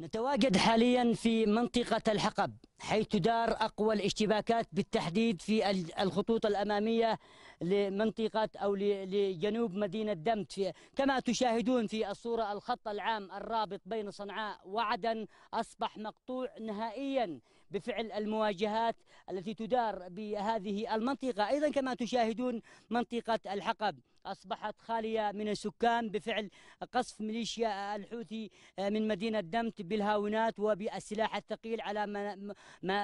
نتواجد حاليا في منطقة الحقب حيث دار أقوى الاشتباكات بالتحديد في الخطوط الأمامية لمنطقة أو لجنوب مدينة دمت كما تشاهدون في الصورة الخط العام الرابط بين صنعاء وعدن أصبح مقطوع نهائيا بفعل المواجهات التي تدار بهذه المنطقة أيضا كما تشاهدون منطقة الحقب أصبحت خالية من السكان بفعل قصف ميليشيا الحوثي آه، من مدينة دمت بالهاونات وبالسلاح الثقيل على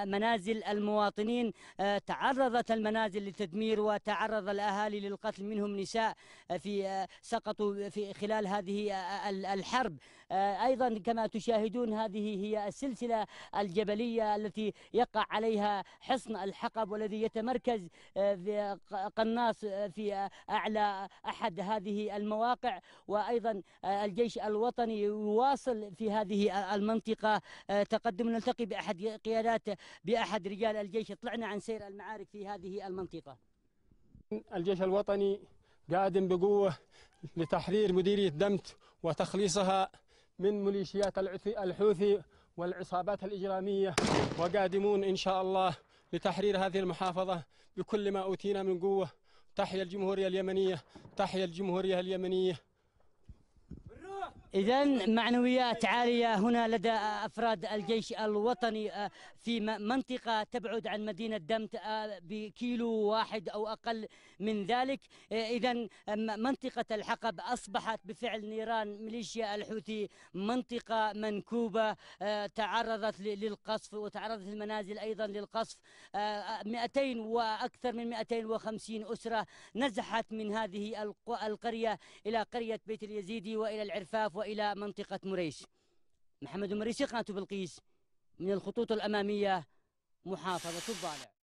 منازل المواطنين آه، تعرضت المنازل للتدمير وتعرض الأهالي للقتل منهم نساء آه، في سقطوا في خلال هذه الحرب أيضا كما تشاهدون هذه هي السلسلة الجبلية التي يقع عليها حصن الحقب والذي يتمركز قناص في أعلى أحد هذه المواقع وأيضا آه، الجيش الوطني يواصل في هذه آه، المنطقة آه، تقدم نلتقي بأحد قيادات بأحد رجال الجيش طلعنا عن سير المعارك في هذه المنطقة الجيش الوطني قادم بقوة لتحرير مديرية دمت وتخليصها من ميليشيات الحوثي والعصابات الإجرامية وقادمون إن شاء الله لتحرير هذه المحافظة بكل ما أوتينا من قوة تحيا الجمهورية اليمنية تحيا الجمهورية اليمنية إذا نعم. معنويات عالية هنا لدى أفراد الجيش الوطني آه، في منطقة تبعد عن مدينة دمت آه، بكيلو واحد أو أقل من ذلك آه، إذا منطقة الحقب أصبحت بفعل نيران ميليشيا الحوثي منطقة منكوبة تعرضت للقصف وتعرضت المنازل أيضا للقصف 200 وأكثر من 250 أسرة نزحت من هذه القرية إلى قرية بيت اليزيدي وإلى العرفاف وإلى منطقة مريش محمد مريشي قناة بلقيس من الخطوط الأمامية محافظة الضالع